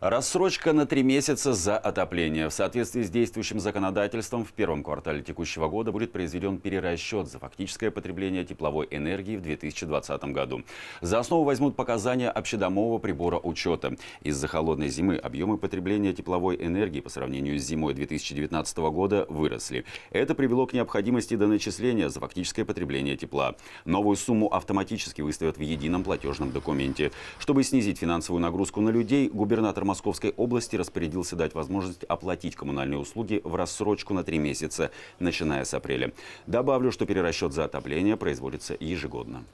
Рассрочка на три месяца за отопление. В соответствии с действующим законодательством в первом квартале текущего года будет произведен перерасчет за фактическое потребление тепловой энергии в 2020 году. За основу возьмут показания общедомового прибора учета. Из-за холодной зимы объемы потребления тепловой энергии по сравнению с зимой 2019 года выросли. Это привело к необходимости доначисления за фактическое потребление тепла. Новую сумму автоматически выставят в едином платежном документе. Чтобы снизить финансовую нагрузку на людей, губернатор Московской области распорядился дать возможность оплатить коммунальные услуги в рассрочку на три месяца, начиная с апреля. Добавлю, что перерасчет за отопление производится ежегодно.